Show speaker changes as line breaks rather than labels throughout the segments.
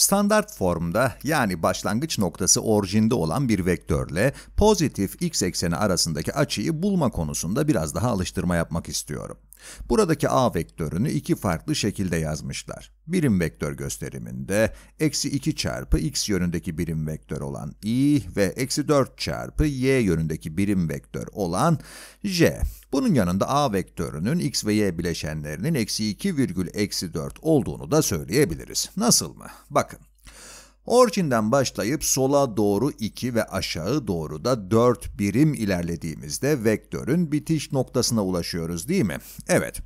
Standart formda yani başlangıç noktası orijinde olan bir vektörle pozitif x ekseni arasındaki açıyı bulma konusunda biraz daha alıştırma yapmak istiyorum. Buradaki A vektörünü iki farklı şekilde yazmışlar. Birim vektör gösteriminde eksi 2 çarpı x yönündeki birim vektör olan i ve eksi 4 çarpı y yönündeki birim vektör olan j. Bunun yanında A vektörünün x ve y bileşenlerinin eksi 2 virgül eksi 4 olduğunu da söyleyebiliriz. Nasıl mı? Bakın. Orijinden başlayıp sola doğru 2 ve aşağı doğru da 4 birim ilerlediğimizde vektörün bitiş noktasına ulaşıyoruz değil mi? Evet.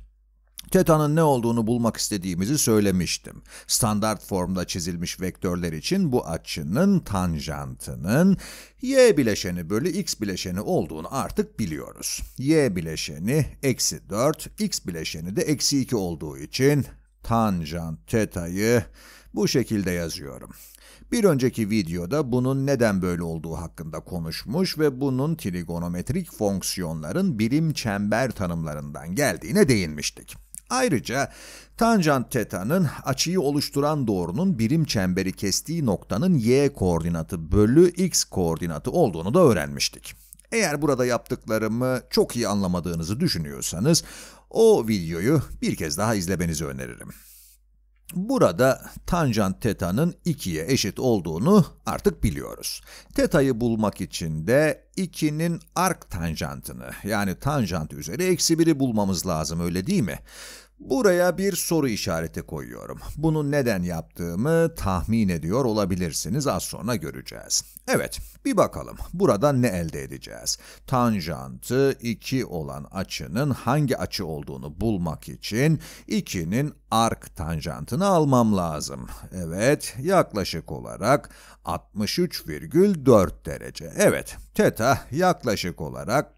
Teta'nın ne olduğunu bulmak istediğimizi söylemiştim. Standart formda çizilmiş vektörler için bu açının tanjantının y bileşeni bölü x bileşeni olduğunu artık biliyoruz. y bileşeni eksi 4, x bileşeni de eksi 2 olduğu için tanjant teta'yı bu şekilde yazıyorum. Bir önceki videoda bunun neden böyle olduğu hakkında konuşmuş ve bunun trigonometrik fonksiyonların birim çember tanımlarından geldiğine değinmiştik. Ayrıca tanjant teta'nın açıyı oluşturan doğrunun birim çemberi kestiği noktanın y koordinatı bölü x koordinatı olduğunu da öğrenmiştik. Eğer burada yaptıklarımı çok iyi anlamadığınızı düşünüyorsanız, o videoyu bir kez daha izlemenizi öneririm. Burada tanjant teta'nın 2'ye eşit olduğunu artık biliyoruz. Teta'yı bulmak için de 2'nin ark tanjantını yani tanjant üzeri eksi 1'i bulmamız lazım öyle değil mi? Buraya bir soru işareti koyuyorum. Bunu neden yaptığımı tahmin ediyor olabilirsiniz az sonra göreceğiz. Evet bir bakalım burada ne elde edeceğiz? Tanjantı 2 olan açının hangi açı olduğunu bulmak için 2'nin ark tanjantını almam lazım. Evet yaklaşık olarak 63,4 derece. Evet teta yaklaşık olarak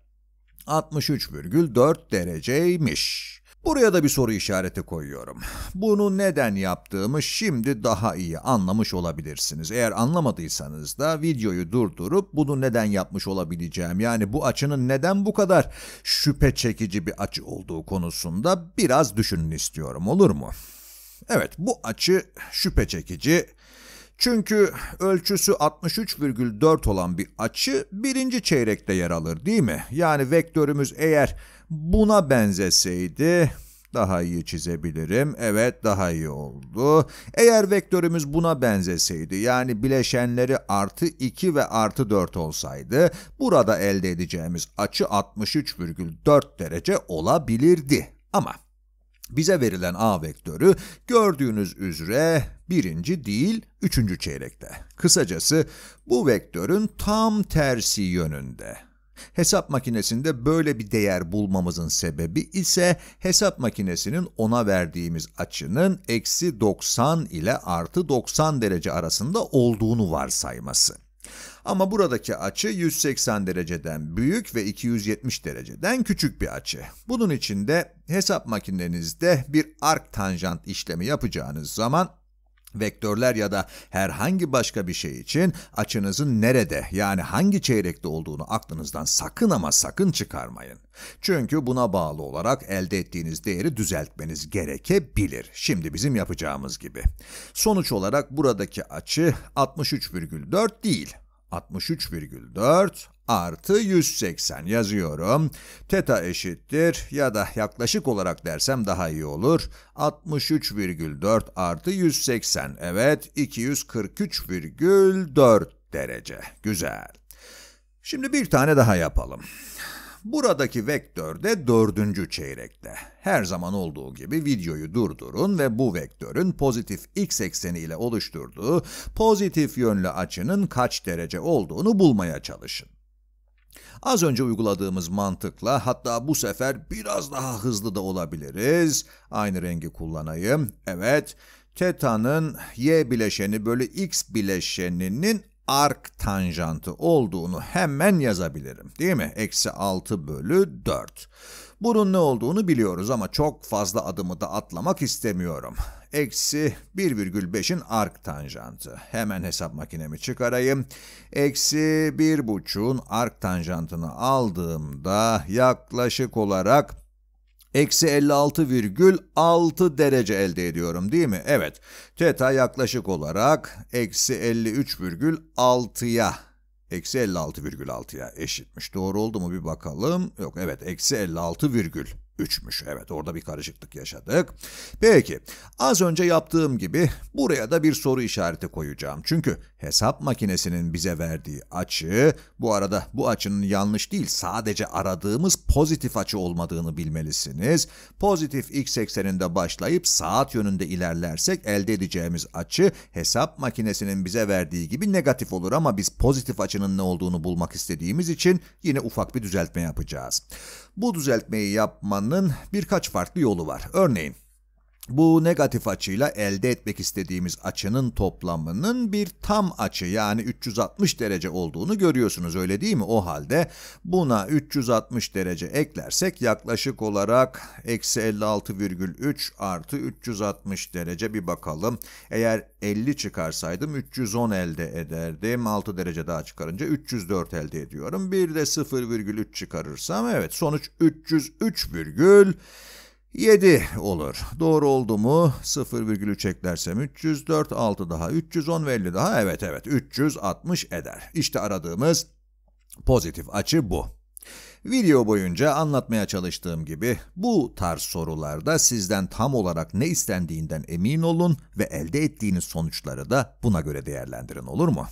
63,4 dereceymiş. Buraya da bir soru işareti koyuyorum. Bunu neden yaptığımı şimdi daha iyi anlamış olabilirsiniz. Eğer anlamadıysanız da videoyu durdurup bunu neden yapmış olabileceğim yani bu açının neden bu kadar şüphe çekici bir açı olduğu konusunda biraz düşünün istiyorum olur mu? Evet bu açı şüphe çekici çünkü ölçüsü 63,4 olan bir açı birinci çeyrekte yer alır değil mi? Yani vektörümüz eğer buna benzeseydi daha iyi çizebilirim. Evet daha iyi oldu. Eğer vektörümüz buna benzeseydi yani bileşenleri artı 2 ve artı 4 olsaydı burada elde edeceğimiz açı 63,4 derece olabilirdi. Ama bize verilen A vektörü gördüğünüz üzere birinci değil üçüncü çeyrekte. Kısacası bu vektörün tam tersi yönünde. Hesap makinesinde böyle bir değer bulmamızın sebebi ise hesap makinesinin ona verdiğimiz açının eksi 90 ile artı 90 derece arasında olduğunu varsayması. Ama buradaki açı 180 dereceden büyük ve 270 dereceden küçük bir açı. Bunun için de hesap makinenizde bir ark tanjant işlemi yapacağınız zaman vektörler ya da herhangi başka bir şey için açınızın nerede yani hangi çeyrekte olduğunu aklınızdan sakın ama sakın çıkarmayın. Çünkü buna bağlı olarak elde ettiğiniz değeri düzeltmeniz gerekebilir. Şimdi bizim yapacağımız gibi. Sonuç olarak buradaki açı 63,4 değil 63,4 artı 180 yazıyorum. Teta eşittir ya da yaklaşık olarak dersem daha iyi olur. 63,4 artı 180 evet 243,4 derece. Güzel. Şimdi bir tane daha yapalım. Buradaki vektör de dördüncü çeyrekte. Her zaman olduğu gibi videoyu durdurun ve bu vektörün pozitif x ekseni ile oluşturduğu pozitif yönlü açının kaç derece olduğunu bulmaya çalışın. Az önce uyguladığımız mantıkla hatta bu sefer biraz daha hızlı da olabiliriz. Aynı rengi kullanayım. Evet, teta'nın y bileşeni bölü x bileşeninin ark tanjantı olduğunu hemen yazabilirim. Değil mi? Eksi 6 bölü 4. Bunun ne olduğunu biliyoruz ama çok fazla adımı da atlamak istemiyorum. Eksi 1,5'in ark tanjantı. Hemen hesap makinemi çıkarayım. Eksi 1,5'un ark tanjantını aldığımda yaklaşık olarak Eksi 56,6 derece elde ediyorum değil mi? Evet. Teta yaklaşık olarak eksi 53,6'ya eksi 56,6'ya eşitmiş. Doğru oldu mu bir bakalım. Yok evet eksi 56, virgül. 3'müş. Evet orada bir karışıklık yaşadık. Peki az önce yaptığım gibi buraya da bir soru işareti koyacağım. Çünkü hesap makinesinin bize verdiği açı bu arada bu açının yanlış değil sadece aradığımız pozitif açı olmadığını bilmelisiniz. Pozitif x ekseninde başlayıp saat yönünde ilerlersek elde edeceğimiz açı hesap makinesinin bize verdiği gibi negatif olur ama biz pozitif açının ne olduğunu bulmak istediğimiz için yine ufak bir düzeltme yapacağız. Bu düzeltmeyi yapmanın yapmanın birkaç farklı yolu var. Örneğin bu negatif açıyla elde etmek istediğimiz açının toplamının bir tam açı yani 360 derece olduğunu görüyorsunuz öyle değil mi? O halde buna 360 derece eklersek yaklaşık olarak eksi 56,3 artı 360 derece bir bakalım. Eğer 50 çıkarsaydım 310 elde ederdim. 6 derece daha çıkarınca 304 elde ediyorum. Bir de 0,3 çıkarırsam evet sonuç 303, 7 olur. Doğru oldu mu? 0,3 eklersem 304, 6 daha 310 ve 50 daha. Evet evet 360 eder. İşte aradığımız pozitif açı bu. Video boyunca anlatmaya çalıştığım gibi bu tarz sorularda sizden tam olarak ne istendiğinden emin olun ve elde ettiğiniz sonuçları da buna göre değerlendirin olur mu?